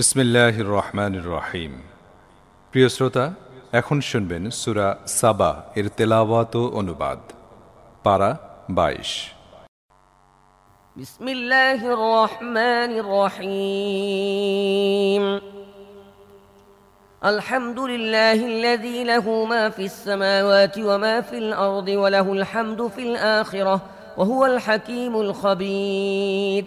বিসমিল্লাহ রহমান রহিম প্রিয় শ্রোতা এখন শুনবেন সুরা সাবা এর তেলাওয়াত অনুবাদ পারা বাইশ بسم الله الرحمن الرحيم الحمد لله الذي له ما في السماوات وما في الأرض وله الحمد في الآخرة وهو الحكيم الخبير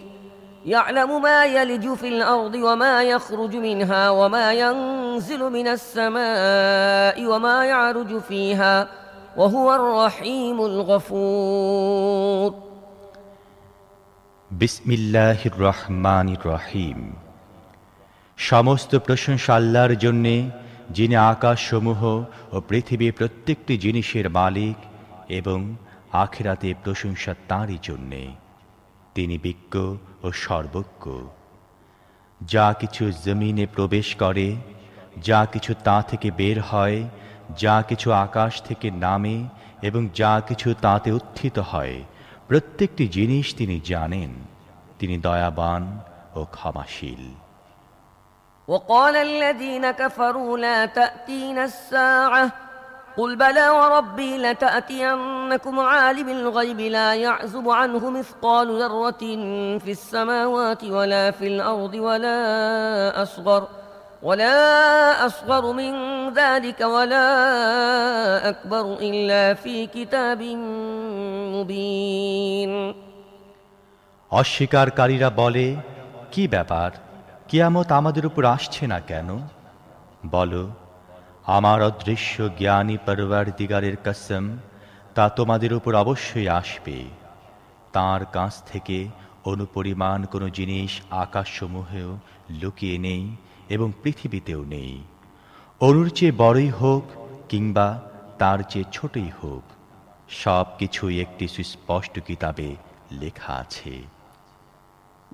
يعلم ما يلج في الأرض وما يخرج منها وما ينزل من السماء وما يعرج فيها وهو الرحيم الغفور بسم الله الرحمن الرحيم সমস্ত প্রশংসা আল্লাহর জন্যে যিনি আকাশসমূহ ও পৃথিবীর প্রত্যেকটি জিনিসের মালিক এবং আখেরাতে প্রশংসা তাঁরই জন্যে তিনি বিজ্ঞ ও সর্বজ্ঞ যা কিছু জমিনে প্রবেশ করে যা কিছু তা থেকে বের হয় যা কিছু আকাশ থেকে নামে এবং যা কিছু তাতে উত্থিত হয় প্রত্যেকটি জিনিস তিনি জানেন তিনি দয়াবান ও ক্ষমাশীল وقال الذين كفروا لا تأتين الساعة قل بلى وربي لتأتينكم عالم الغيب لا يعزب عنه مثقال ذرة في السماوات ولا في الأرض ولا أصغر ولا أصغر من ذلك ولا أكبر إلا في كتاب مبين অস্বীকারীরা বলে কি ব্যাপার কিয়ামত আমাদের উপর আসছে না কেন বলো আমার অদৃশ্য জ্ঞানী দিগারের কসম তা তোমাদের উপর অবশ্যই আসবে তার কাছ থেকে অনুপরিমাণ কোনো জিনিস আকাশসমূহেও লুকিয়ে নেই এবং পৃথিবীতেও নেই অরুর চেয়ে বড়ই হোক কিংবা তার চেয়ে ছোটই হোক সব কিছুই একটি সুস্পষ্ট কিতাবে লেখা আছে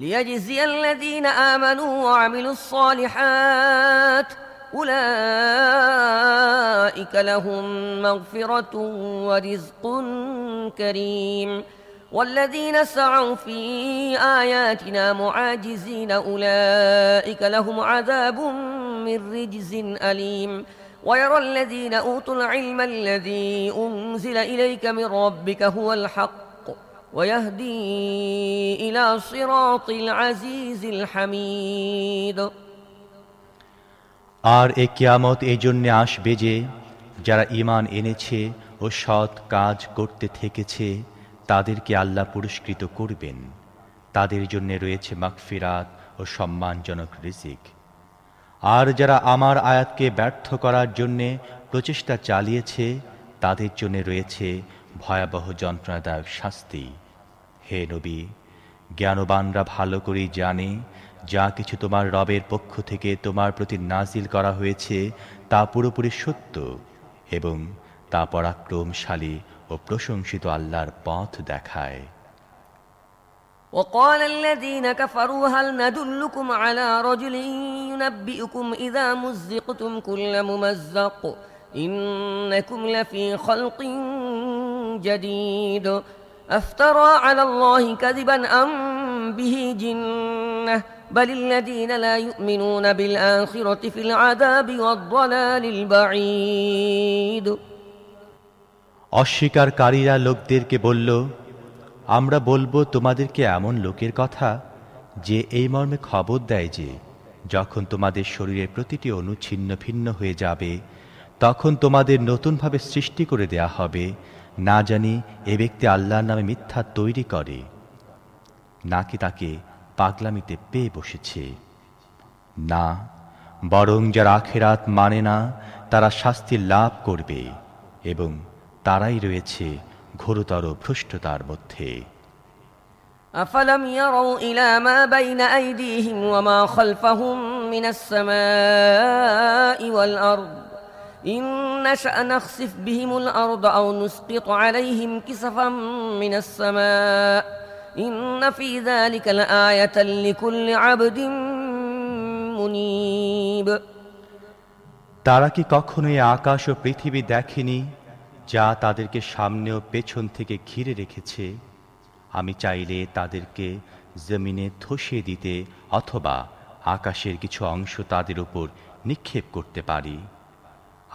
লিয়াজিজিয়াল্লাযীনা আমানু ওয়া আমিলুস সালিহাত أولئك لهم مغفرة ورزق كريم والذين سعوا في آياتنا معاجزين أولئك لهم عذاب من رجز أليم ويرى الذين أوتوا العلم الذي أنزل إليك من ربك هو الحق ويهدي إلى صراط العزيز الحميد আর এ কিয়ামত এই জন্যে আসবে যে যারা ইমান এনেছে ও সৎ কাজ করতে থেকেছে তাদেরকে আল্লাহ পুরস্কৃত করবেন তাদের জন্য রয়েছে মাকফিরাত ও সম্মানজনক রিজিক আর যারা আমার আয়াতকে ব্যর্থ করার জন্যে প্রচেষ্টা চালিয়েছে তাদের জন্যে রয়েছে ভয়াবহ যন্ত্রণাদায়ক শাস্তি হে নবী জ্ঞানবানরা ভালো করেই জানে যা কিছু তোমার রবের পক্ষ থেকে তোমার প্রতি নাজিল করা হয়েছে তা পুরোপুরি সত্য এবং তা পরাক্রমশালী ও প্রশংসিত আল্লাহর পথ দেখায় وقال الذين كفروا هل ندلكم على رجل ينبئكم إذا مزقتم كل ممزق إنكم لفي خلق جديد أفترى على الله كذبا أم به جنة অস্বীকারীরা লোকদেরকে বলল আমরা বলবো তোমাদেরকে এমন লোকের কথা যে এই মর্মে খবর দেয় যে যখন তোমাদের শরীরের প্রতিটি অনুচ্ছিন্ন ভিন্ন হয়ে যাবে তখন তোমাদের নতুনভাবে সৃষ্টি করে দেয়া হবে না জানি এ ব্যক্তি আল্লাহর নামে মিথ্যা তৈরি করে নাকি তাকে পাগলামিতে পেয়ে বসেছে না বরং যারা আখেরাত মানে না তারা শাস্তি লাভ করবে এবং তারাই রয়েছে ঘোরতর ভ্রষ্টতার মধ্যে নখসিফ বিহিমুল আরদ আও নুস্পিত আলাইহিম কিসফাম মিনাস সামা তারা কি কখনোই আকাশ ও পৃথিবী দেখেনি যা তাদেরকে সামনে ও পেছন থেকে ঘিরে রেখেছে আমি চাইলে তাদেরকে জমিনে ধসিয়ে দিতে অথবা আকাশের কিছু অংশ তাদের উপর নিক্ষেপ করতে পারি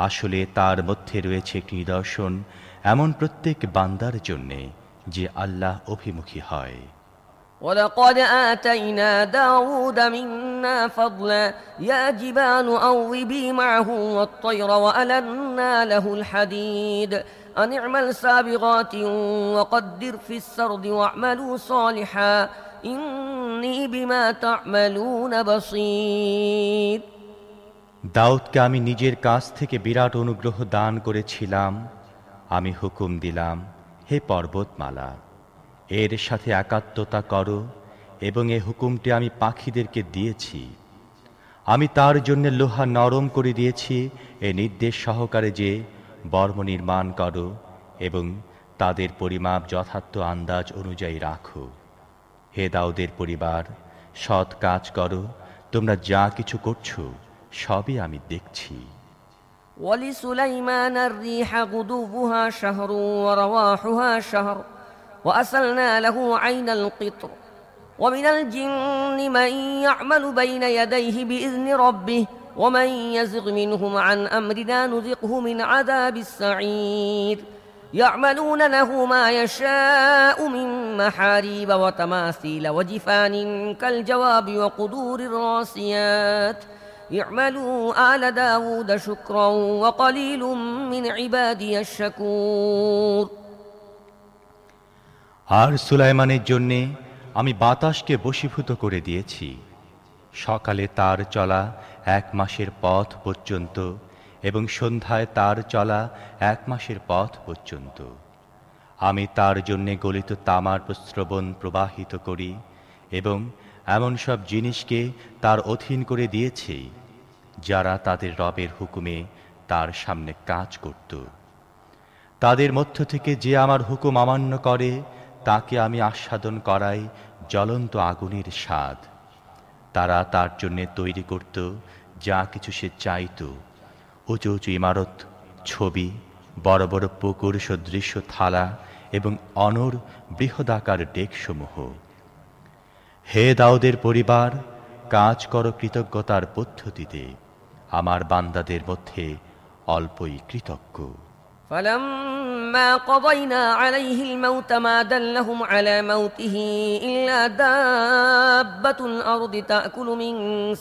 আসলে তার মধ্যে রয়েছে একটি নিদর্শন এমন প্রত্যেক বান্দার জন্যে যে আল্লাহ অভিমুখী হয় ولقد آتينا داود منا فضلا يا جبال أوبي معه والطير وألنا له الحديد أن اعمل سابغات وقدر في السرد واعملوا صالحا إني بما تعملون بصير দাউদকে আমি নিজের কাছ থেকে বিরাট অনুগ্রহ দান করেছিলাম আমি হুকুম দিলাম হে পর্বতমালা এর সাথে একাত্মতা করো এবং এ হুকুমটি আমি পাখিদেরকে দিয়েছি আমি তার জন্য লোহা নরম করে দিয়েছি এ নির্দেশ সহকারে যে বর্ম নির্মাণ করো এবং তাদের পরিমাপ যথার্থ আন্দাজ অনুযায়ী রাখো হে দাউদের পরিবার সৎ কাজ করো তোমরা যা কিছু করছো সবই আমি দেখছি ولسليمان الريح غدوها شهر ورواحها شهر وأسلنا له عين القطر ومن الجن من يعمل بين يديه بإذن ربه ومن يزغ منهم عن أمرنا نذقه من عذاب السعير يعملون له ما يشاء من محاريب وتماثيل وجفان كالجواب وقدور الراسيات ۖ আর সুলাইমানের জন্যে আমি বাতাসকে বশীভূত করে দিয়েছি সকালে তার চলা এক মাসের পথ পর্যন্ত এবং সন্ধ্যায় তার চলা এক মাসের পথ পর্যন্ত আমি তার জন্যে গলিত তামার প্রশ্রবণ প্রবাহিত করি এবং এমন সব জিনিসকে তার অধীন করে দিয়েছি যারা তাদের রবের হুকুমে তার সামনে কাজ করত তাদের মধ্য থেকে যে আমার হুকুম অমান্য করে তাকে আমি আস্বাদন করাই জ্বলন্ত আগুনের স্বাদ তারা তার জন্যে তৈরি করত যা কিছু সে চাইত উঁচু উঁচু ইমারত ছবি বড় বড় পুকুর সদৃশ্য থালা এবং অনর বৃহদাকার ডেকসমূহ হে দাউদের পরিবার কাজ কর কৃতজ্ঞতার পদ্ধতিতে আমার বান্দাদের মধ্যে অল্পই কৃতজ্ঞ فلما قضينا عليه الموت ما دلهم على موته إلا دابة الأرض تأكل من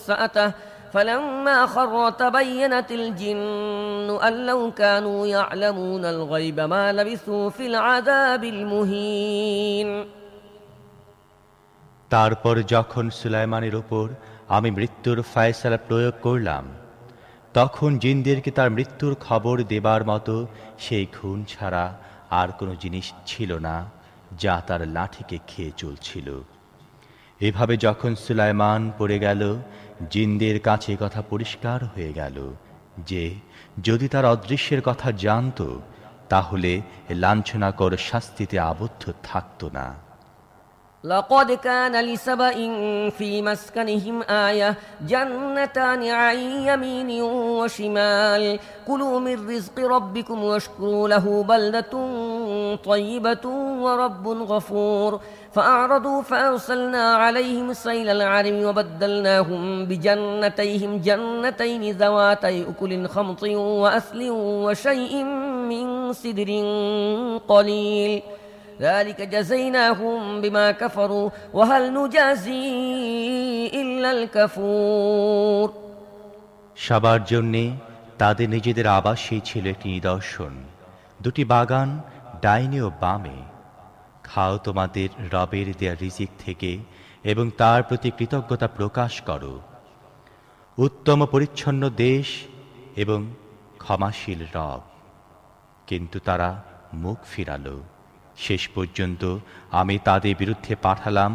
سأته فلما خر تبينت الجن أن لو كانوا يعلمون الغيب ما لبثوا في العذاب المهين তারপর যখন সুলাইমানের উপর আমি মৃত্যুর ফায়সালা প্রয়োগ করলাম তখন জিনদেরকে তার মৃত্যুর খবর দেবার মতো সেই খুন ছাড়া আর কোনো জিনিস ছিল না যা তার লাঠিকে খেয়ে চলছিল এভাবে যখন সুলাইমান পড়ে গেল জিনদের কাছে কথা পরিষ্কার হয়ে গেল যে যদি তার অদৃশ্যের কথা জানত তাহলে লাঞ্ছনাকর শাস্তিতে আবদ্ধ থাকত না لقد كان لسبأ في مسكنهم آية جنتان عن يمين وشمال كلوا من رزق ربكم واشكروا له بلدة طيبة ورب غفور فأعرضوا فأرسلنا عليهم سيل العرم وبدلناهم بجنتيهم جنتين ذواتي أكل خمط وأثل وشيء من سدر قليل ۖ ذلك جزيناهم بما كفروا وهل نجازي إلا الكفور সবার জন্যে তাদের নিজেদের আবাসেই ছিল একটি নিদর্শন দুটি বাগান ডাইনে ও বামে খাও তোমাদের রবের দেয়া রিজিক থেকে এবং তার প্রতি কৃতজ্ঞতা প্রকাশ করো উত্তম পরিচ্ছন্ন দেশ এবং ক্ষমাশীল রব কিন্তু তারা মুখ ফিরালো শেষ পর্যন্ত আমি তাদের বিরুদ্ধে পাঠালাম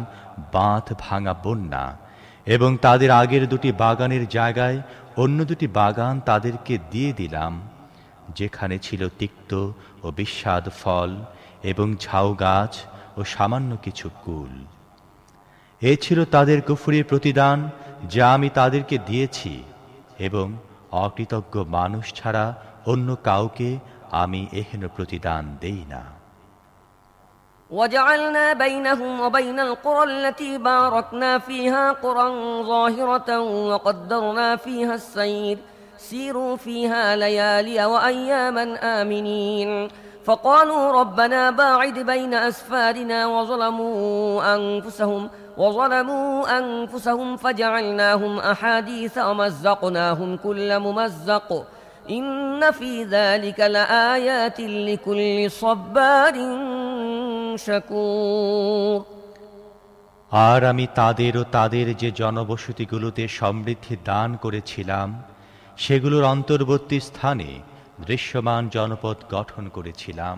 বাঁধ ভাঙা বন্যা এবং তাদের আগের দুটি বাগানের জায়গায় অন্য দুটি বাগান তাদেরকে দিয়ে দিলাম যেখানে ছিল তিক্ত ও বিস্বাদ ফল এবং ঝাউ গাছ ও সামান্য কিছু কুল এ ছিল তাদের কুফুরির প্রতিদান যা আমি তাদেরকে দিয়েছি এবং অকৃতজ্ঞ মানুষ ছাড়া অন্য কাউকে আমি এহেন প্রতিদান দেই না وجعلنا بينهم وبين القرى التي باركنا فيها قرى ظاهرة وقدرنا فيها السير سيروا فيها ليالي وأياما آمنين فقالوا ربنا باعد بين أسفارنا وظلموا أنفسهم وظلموا أنفسهم فجعلناهم أحاديث ومزقناهم كل ممزق إن في ذلك لآيات لكل صبار আর আমি তাদের ও তাদের যে জনবসতিগুলোতে সমৃদ্ধি দান করেছিলাম সেগুলোর অন্তর্বর্তী স্থানে দৃশ্যমান জনপদ গঠন করেছিলাম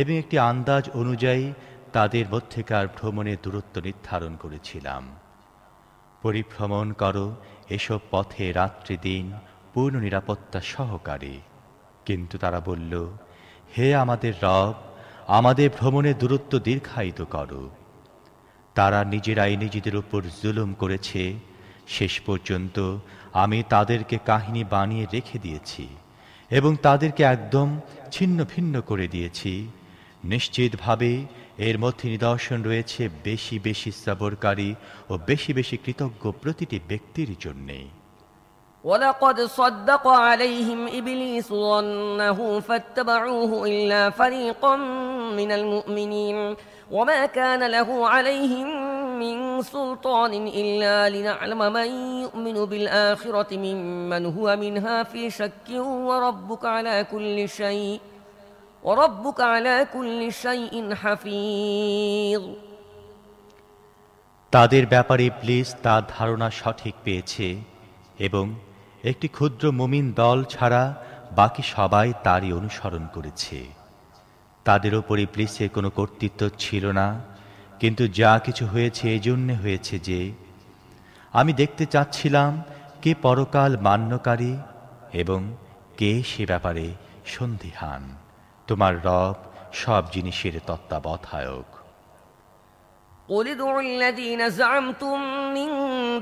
এবং একটি আন্দাজ অনুযায়ী তাদের মধ্যেকার ভ্রমণের দূরত্ব নির্ধারণ করেছিলাম পরিভ্রমণ করো এসব পথে রাত্রি দিন পূর্ণ নিরাপত্তা সহকারে কিন্তু তারা বলল হে আমাদের রব আমাদের ভ্রমণের দূরত্ব দীর্ঘায়িত করো তারা নিজেরাই নিজেদের উপর জুলুম করেছে শেষ পর্যন্ত আমি তাদেরকে কাহিনী বানিয়ে রেখে দিয়েছি এবং তাদেরকে একদম ছিন্ন ভিন্ন করে দিয়েছি নিশ্চিতভাবে এর মধ্যে নিদর্শন রয়েছে বেশি বেশি সবরকারী ও বেশি বেশি কৃতজ্ঞ প্রতিটি ব্যক্তির জন্যেই তাদের ব্যাপারে প্লিজ তার ধারণা সঠিক পেয়েছে এবং একটি ক্ষুদ্র মুমিন দল ছাড়া বাকি সবাই তারই অনুসরণ করেছে তাদের ওপরে ইবলিসে কোনো কর্তৃত্ব ছিল না কিন্তু যা কিছু হয়েছে এই জন্যে হয়েছে যে আমি দেখতে চাচ্ছিলাম কে পরকাল মান্যকারী এবং কে সে ব্যাপারে সন্ধিহান তোমার রব সব জিনিসের তত্ত্বাবধায়ক قل ادعوا الذين زعمتم من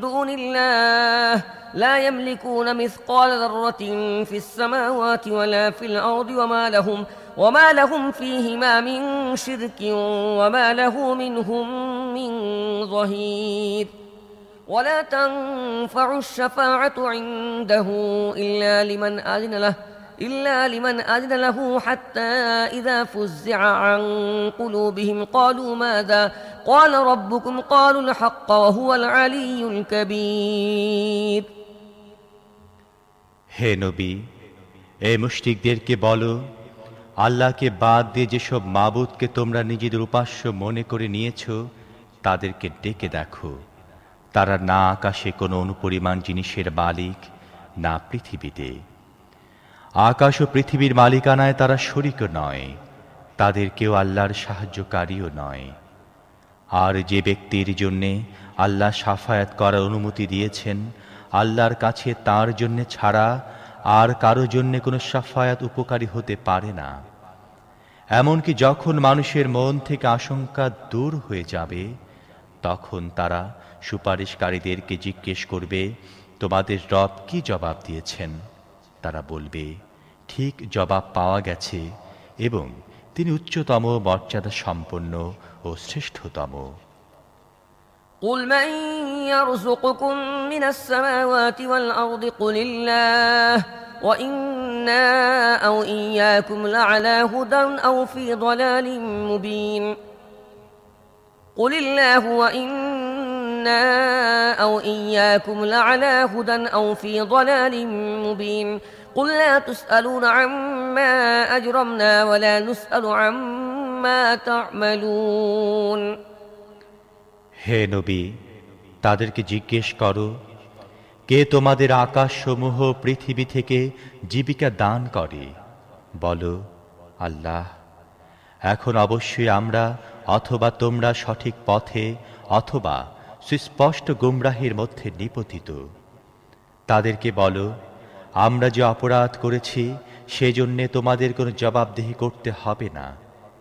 دون الله لا يملكون مثقال ذرة في السماوات ولا في الأرض وما لهم وما لهم فيهما من شرك وما له منهم من ظهير ولا تنفع الشفاعة عنده إلا لمن أذن له إلا لمن أذن له حتى إذا فزع عن قلوبهم قالوا ماذا قال ربكم قالوا الحق وهو العلي الكبير হে নবী এ মুষ্টিকদেরকে বলো আল্লাহকে বাদ দিয়ে যেসব মাবুদকে তোমরা নিজেদের উপাস্য মনে করে নিয়েছ তাদেরকে ডেকে দেখো তারা না আকাশে কোনো অনুপরিমাণ জিনিসের মালিক না পৃথিবীতে আকাশ ও পৃথিবীর মালিকানায় তারা শরিকও নয় তাদের কেউ আল্লাহর সাহায্যকারীও নয় আর যে ব্যক্তির জন্যে আল্লাহ সাফায়াত করার অনুমতি দিয়েছেন আল্লাহর কাছে তার জন্যে ছাড়া আর কারো জন্যে কোনো সাফায়াত উপকারী হতে পারে না এমনকি যখন মানুষের মন থেকে আশঙ্কা দূর হয়ে যাবে তখন তারা সুপারিশকারীদেরকে জিজ্ঞেস করবে তোমাদের রব কি জবাব দিয়েছেন তারা বলবে ঠিক জবাব পাওয়া গেছে এবং তিনি উচ্চতম মর্যাদা সম্পন্ন ও শ্রেষ্ঠতম قل من يرزقكم من السماوات والأرض قل الله وإنا أو إياكم لعلى هدى أو في ضلال مبين قل الله وإنا أو إياكم لعلى هدى أو في ضلال مبين قل لا تسألون عما أجرمنا ولا نسأل عما হে নবী তাদেরকে জিজ্ঞেস করো কে তোমাদের আকাশসমূহ পৃথিবী থেকে জীবিকা দান করে বলো আল্লাহ এখন অবশ্যই আমরা অথবা তোমরা সঠিক পথে অথবা সুস্পষ্ট গুমরাহির মধ্যে নিপতিত তাদেরকে বলো আমরা যে অপরাধ করেছি সেজন্যে তোমাদের কোনো জবাবদিহি করতে হবে না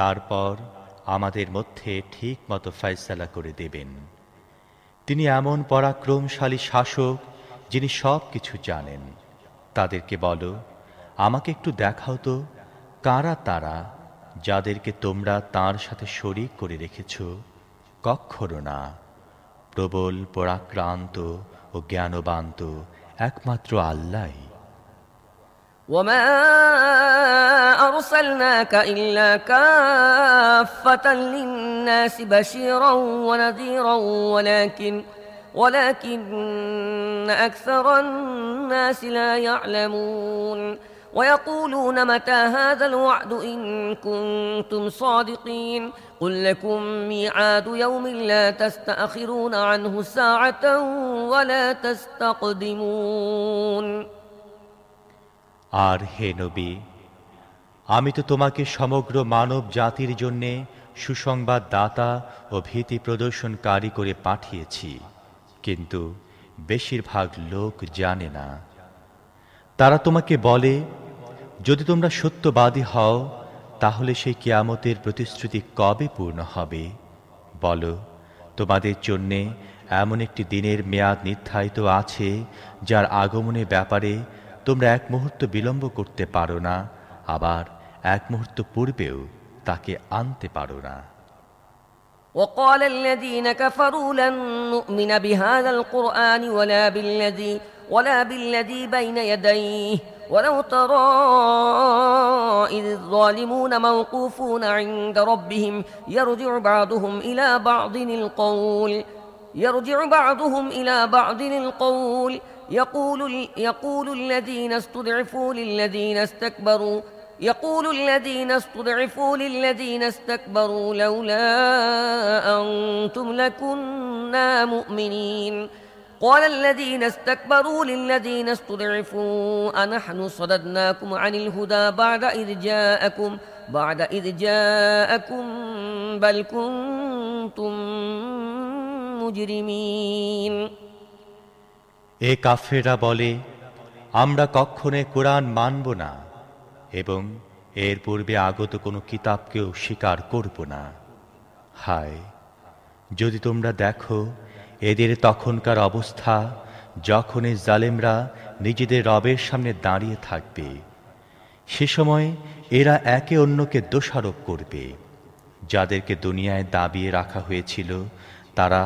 তারপর আমাদের মধ্যে ঠিক মতো ফয়সালা করে দেবেন তিনি এমন পরাক্রমশালী শাসক যিনি সব কিছু জানেন তাদেরকে বলো আমাকে একটু দেখাও তো কারা তারা যাদেরকে তোমরা তার সাথে শরিক করে রেখেছ কক্ষর না প্রবল পরাক্রান্ত ও জ্ঞানবান্ত একমাত্র আল্লাহ وما أرسلناك إلا كافة للناس بشيرا ونذيرا ولكن ولكن أكثر الناس لا يعلمون ويقولون متى هذا الوعد إن كنتم صادقين قل لكم ميعاد يوم لا تستأخرون عنه ساعة ولا تستقدمون আর হে নবী আমি তো তোমাকে সমগ্র মানব জাতির জন্যে সুসংবাদ দাতা ও ভীতি প্রদর্শনকারী করে পাঠিয়েছি কিন্তু বেশিরভাগ লোক জানে না তারা তোমাকে বলে যদি তোমরা সত্যবাদী হও তাহলে সেই কিয়ামতের প্রতিশ্রুতি কবে পূর্ণ হবে বলো তোমাদের জন্যে এমন একটি দিনের মেয়াদ নির্ধারিত আছে যার আগমনের ব্যাপারে তোমরা এক মুহূর্ত বিলম্ব করতে পারো না আবার এক মুহূর্ত পূর্বেও তাকে আনতে পারো না وقال الذين كفروا لن نؤمن بهذا القرآن ولا بالذي ولا بالذي بين يديه ولو ترى إذ الظالمون موقوفون عند ربهم يرجع بعضهم إلى بعض القول يرجع بعضهم إلى بعض القول يقول, يقول الذين استضعفوا للذين استكبروا يقول الذين استضعفوا للذين استكبروا لولا أنتم لكنا مؤمنين قال الذين استكبروا للذين استضعفوا أنحن صددناكم عن الهدى بعد إذ جاءكم بعد إذ جاءكم بل كنتم مجرمين এ কাফেরা বলে আমরা কক্ষণে কোরআন মানব না এবং এর পূর্বে আগত কোনো কিতাবকেও স্বীকার করব না হায় যদি তোমরা দেখো এদের তখনকার অবস্থা যখন এই জালেমরা নিজেদের রবের সামনে দাঁড়িয়ে থাকবে সে সময় এরা একে অন্যকে দোষারোপ করবে যাদেরকে দুনিয়ায় দাবিয়ে রাখা হয়েছিল তারা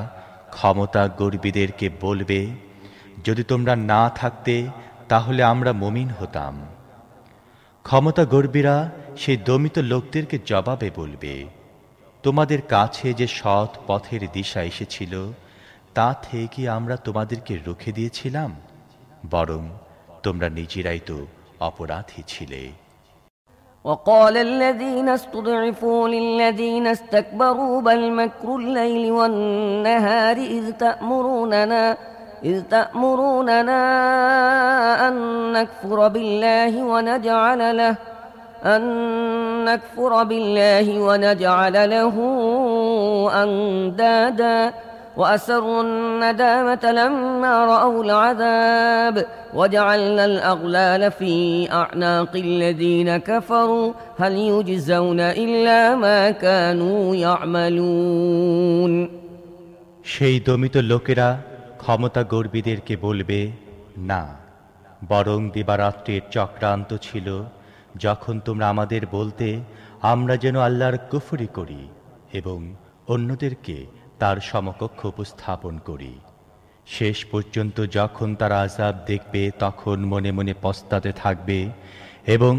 ক্ষমতা গর্বীদেরকে বলবে যদি তোমরা না থাকতে তাহলে আমরা মমিন হতাম ক্ষমতা গর্বীরা সেই দমিত লোকদেরকে জবাবে বলবে তোমাদের কাছে যে সৎ পথের দিশা এসেছিল তা থেকে আমরা তোমাদেরকে রুখে দিয়েছিলাম বরং তোমরা নিজেরাই তো অপরাধী ছিলে وقال الذين استضعفوا للذين استكبروا بل مكر الليل والنهار إذ تأمروننا إذ تأمروننا أن نكفر بالله ونجعل له أن نكفر بالله ونجعل له أندادا وأسروا الندامة لما رأوا العذاب وجعلنا الأغلال في أعناق الذين كفروا هل يجزون إلا ما كانوا يعملون সেই দমিত লোকেরা ক্ষমতা গর্বীদেরকে বলবে না বরং দিবারাত্রির চক্রান্ত ছিল যখন তোমরা আমাদের বলতে আমরা যেন আল্লাহর কুফরি করি এবং অন্যদেরকে তার সমকক্ষ উপস্থাপন করি শেষ পর্যন্ত যখন তার আজাব দেখবে তখন মনে মনে পস্তাতে থাকবে এবং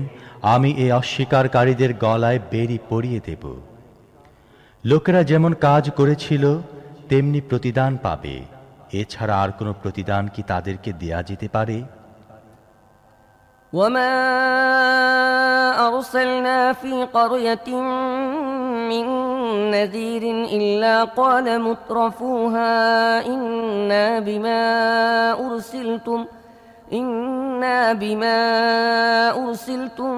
আমি এই অস্বীকারীদের গলায় বেরি পড়িয়ে দেব লোকেরা যেমন কাজ করেছিল তেমনি প্রতিদান পাবে এছাড়া আর কোনো প্রতিদান কি তাদেরকে দেয়া যেতে পারে ইন্না বিমা উরসিলতুম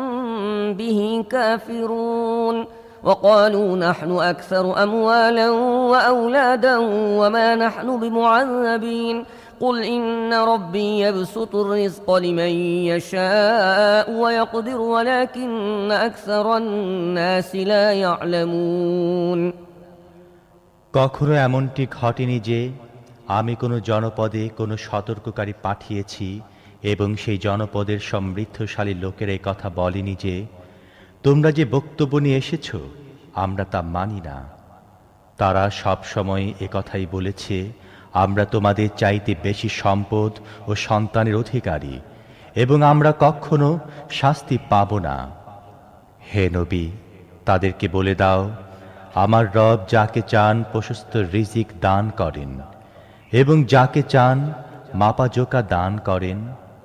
বিহি কাফিরুন وقالوا نحن أكثر أموالا وأولادا وما نحن بمعذبين قل إن ربي يبسط الرزق لمن يشاء ويقدر ولكن أكثر الناس لا يعلمون কখনো এমনটি ঘটেনি যে আমি কোনো জনপদে কোনো সতর্ককারী পাঠিয়েছি এবং সেই জনপদের সমৃদ্ধশালী লোকের কথা বলেনি যে তোমরা যে বক্তব্য নিয়ে এসেছ আমরা তা মানি না তারা সবসময় একথাই বলেছে আমরা তোমাদের চাইতে বেশি সম্পদ ও সন্তানের অধিকারী এবং আমরা কখনো শাস্তি পাব না হে নবী তাদেরকে বলে দাও আমার রব যাকে চান প্রশস্ত রিজিক দান করেন এবং যাকে চান মাপাজোকা দান করেন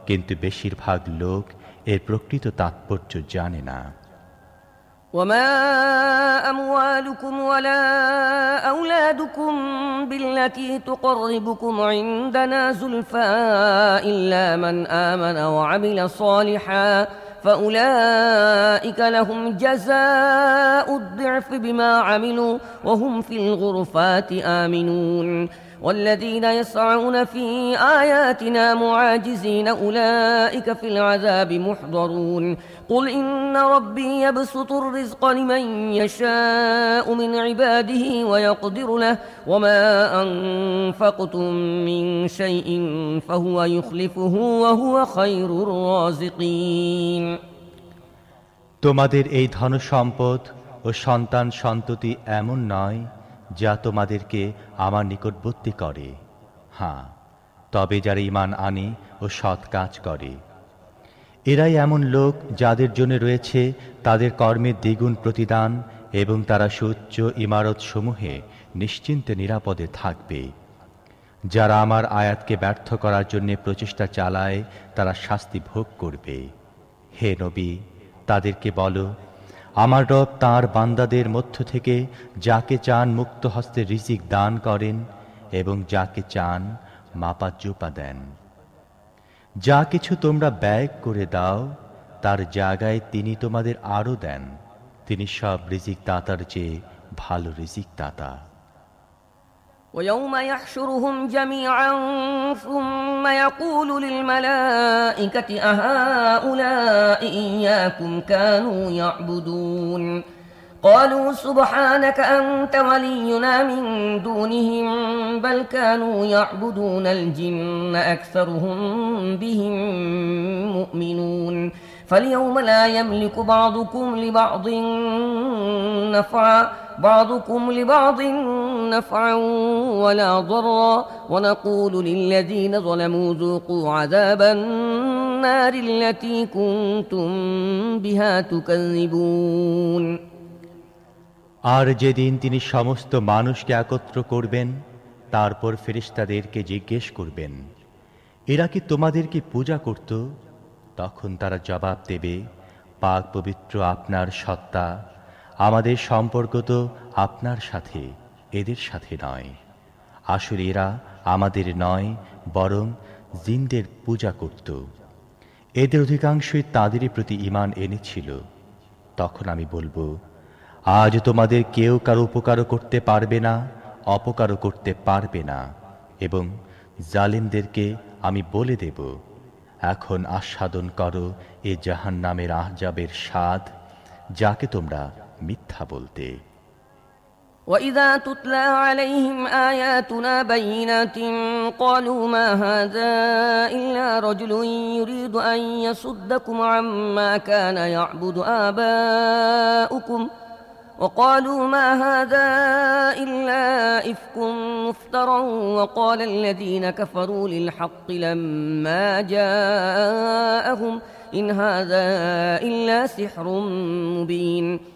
কিন্তু বেশিরভাগ লোক এর প্রকৃত তাৎপর্য জানে না وما أموالكم ولا أولادكم بالتي تقربكم عندنا زلفى إلا من آمن وعمل صالحا فأولئك لهم جزاء الضعف بما عملوا وهم في الغرفات آمنون والذين يسعون في آياتنا معاجزين أولئك في العذاب محضرون قل إن ربي يبسط الرزق لمن يشاء من عباده ويقدر له وما أنفقتم من شيء فهو يخلفه وهو خير الرازقين তোমাদের এই ধন সম্পদ ও সন্তান সন্ততি এমন নয় যা তোমাদেরকে আমার নিকটবর্তী করে হ্যাঁ তবে যারা ইমান আনে ও সৎ কাজ করে এরাই এমন লোক যাদের জন্য রয়েছে তাদের কর্মের দ্বিগুণ প্রতিদান এবং তারা সুচ্চ ইমারত সমূহে নিশ্চিন্তে নিরাপদে থাকবে যারা আমার আয়াতকে ব্যর্থ করার জন্য প্রচেষ্টা চালায় তারা শাস্তি ভোগ করবে হে নবী তাদেরকে বলো আমার রব তাঁর বান্দাদের মধ্য থেকে যাকে চান মুক্ত হস্তে রিজিক দান করেন এবং যাকে চান মাপা জোপা দেন যা কিছু তোমরা ব্যয় করে দাও তার জায়গায় তিনি তোমাদের আরও দেন তিনি সব ঋষিক দাতার চেয়ে ভালো রিজিক দাতা ويوم يحشرهم جميعا ثم يقول للملائكة أهؤلاء إياكم كانوا يعبدون قالوا سبحانك أنت ولينا من دونهم بل كانوا يعبدون الجن أكثرهم بهم مؤمنون فاليوم لا يملك بعضكم لبعض نفعا بعضكم لبعض نفعا ولا ضرا ونقول للذين ظلموا ذوقوا عذاب النار التي كنتم بها تكذبون আর যেদিন তিনি সমস্ত মানুষকে একত্র করবেন তারপর ফেরিস্তাদেরকে জিজ্ঞেস করবেন এরা কি তোমাদেরকে পূজা করত তখন তারা জবাব দেবে পাক পবিত্র আপনার সত্তা আমাদের সম্পর্ক তো আপনার সাথে এদের সাথে নয় আসলে এরা আমাদের নয় বরং জিনদের পূজা করত এদের অধিকাংশই তাঁদেরই প্রতি ইমান এনেছিল তখন আমি বলবো আজ তোমাদের কেউ কারো উপকারও করতে পারবে না অপকারও করতে পারবে না এবং জালিমদেরকে আমি বলে দেব এখন আস্বাদন করো এ জাহান নামের আহজাবের স্বাদ যাকে তোমরা মিথ্যা বলতে وإذا تتلى عليهم آياتنا بينات قالوا ما هذا إلا رجل يريد أن يصدكم عما كان يعبد آباؤكم وقالوا ما هذا إلا إفك مفترى وقال الذين كفروا للحق لما جاءهم إن هذا إلا سحر مبين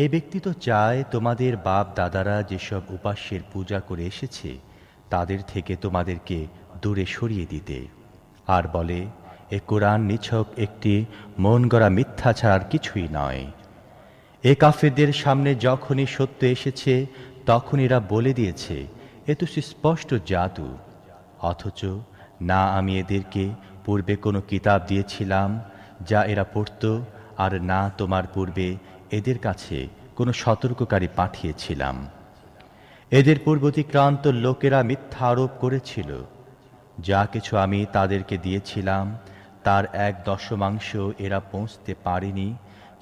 এই ব্যক্তি তো চায় তোমাদের বাপ দাদারা যেসব উপাস্যের পূজা করে এসেছে তাদের থেকে তোমাদেরকে দূরে সরিয়ে দিতে আর বলে এ কোরআন নিছক একটি মন গড়া মিথ্যা ছাড়ার কিছুই নয় এ কাফেরদের সামনে যখনই সত্য এসেছে তখন এরা বলে দিয়েছে এ তো স্পষ্ট জাদু অথচ না আমি এদেরকে পূর্বে কোনো কিতাব দিয়েছিলাম যা এরা পড়ত আর না তোমার পূর্বে এদের কাছে কোনো সতর্ককারী পাঠিয়েছিলাম এদের পূর্বতিক্রান্ত লোকেরা মিথ্যা আরোপ করেছিল যা কিছু আমি তাদেরকে দিয়েছিলাম তার এক দশমাংশ এরা পৌঁছতে পারেনি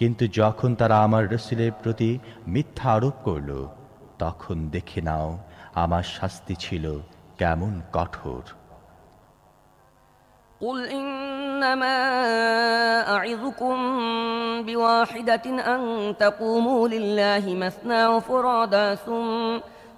কিন্তু যখন তারা আমার রসিলের প্রতি মিথ্যা আরোপ করল তখন দেখে নাও আমার শাস্তি ছিল কেমন কঠোর قل إنما أعظكم بواحدة أن تقوموا لله مثنى وفرادى ثم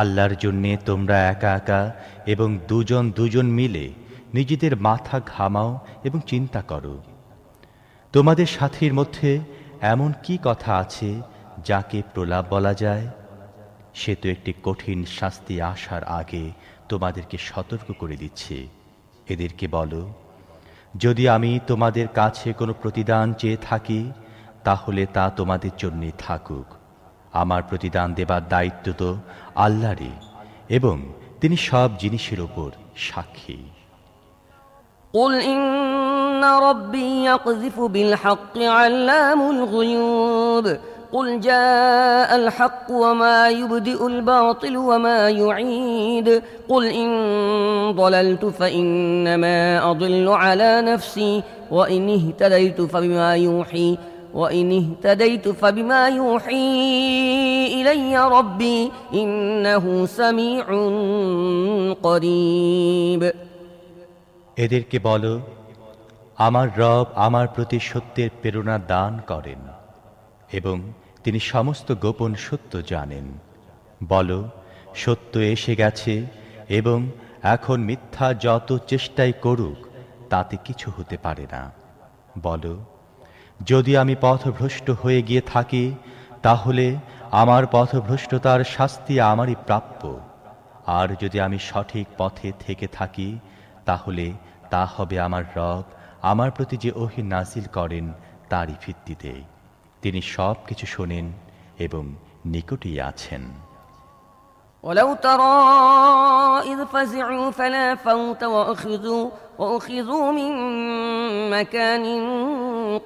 আল্লাহর জন্যে তোমরা একা একা এবং দুজন দুজন মিলে নিজেদের মাথা ঘামাও এবং চিন্তা করো তোমাদের সাথীর মধ্যে এমন কি কথা আছে যাকে প্রলাপ বলা যায় সে তো একটি কঠিন শাস্তি আসার আগে তোমাদেরকে সতর্ক করে দিচ্ছে এদেরকে বলো যদি আমি তোমাদের কাছে কোনো প্রতিদান চেয়ে থাকি তাহলে তা তোমাদের জন্যে থাকুক আমার প্রতিদান দেবার দায়িত্ব তো আল্লাহরই এবং তিনি সব জিনিসের ওপর সাক্ষী قل إن ربي يقذف بالحق علام الغيوب قل جاء الحق وما يبدئ الباطل وما يعيد قل إن ضللت فإنما أضل على نفسي وإن اهتديت فبما يوحي وإن اهتديت فبما يوحي إلي ربي إنه سميع قريب এদেরকে বলো আমার রব আমার প্রতি সত্যের প্রেরণা দান করেন এবং তিনি সমস্ত গোপন সত্য জানেন বলো সত্য এসে গেছে এবং এখন মিথ্যা যত চেষ্টাই করুক তাতে কিছু হতে পারে না বলো যদি আমি পথভ্রষ্ট হয়ে গিয়ে থাকি তাহলে আমার পথভ্রষ্টতার শাস্তি আমারই প্রাপ্য আর যদি আমি সঠিক পথে থেকে থাকি তাহলে তা হবে আমার রব আমার প্রতি যে অহি নাজিল করেন তারই ভিত্তিতে তিনি সব কিছু শোনেন এবং নিকটেই আছেন ولو ترى إذ فزعوا فلا فوت وأخذوا وأخذوا من مكان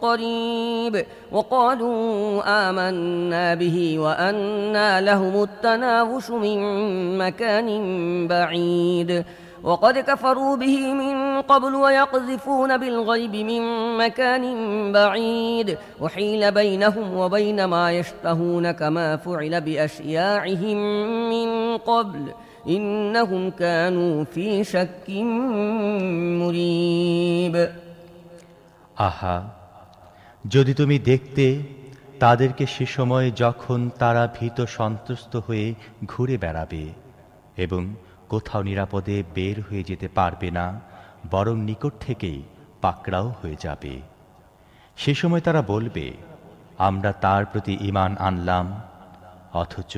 قريب وقالوا آمنا به وأنا لهم التناوش من مكان بعيد وقد كفروا به من قبل ويقذفون بالغيب من مكان بعيد وحيل بينهم وبين ما يشتهون كما فعل بأشياعهم من قبل ۖ ইন্নাহুম কানু ফি শাক্কিম মুরিব আহা যদি তুমি দেখতে তাদেরকে সে সময় যখন তারা ভীত সন্তুষ্ট হয়ে ঘুরে বেড়াবে এবং কোথাও নিরাপদে বের হয়ে যেতে পারবে না বরং নিকট থেকেই পাকড়াও হয়ে যাবে সে সময় তারা বলবে আমরা তার প্রতি ইমান আনলাম অথচ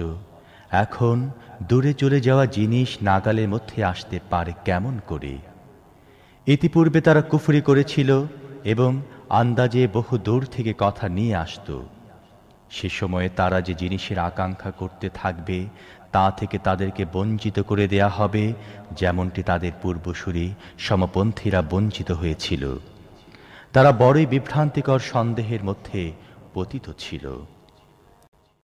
এখন দূরে চলে যাওয়া জিনিস নাগালের মধ্যে আসতে পারে কেমন করে ইতিপূর্বে তারা কুফরি করেছিল এবং আন্দাজে বহু দূর থেকে কথা নিয়ে আসত সে সময়ে তারা যে জিনিসের আকাঙ্ক্ষা করতে থাকবে তা থেকে তাদেরকে বঞ্চিত করে দেয়া হবে যেমনটি তাদের পূর্বসূরি সমপন্থীরা বঞ্চিত হয়েছিল তারা বড়ই বিভ্রান্তিকর সন্দেহের মধ্যে পতিত ছিল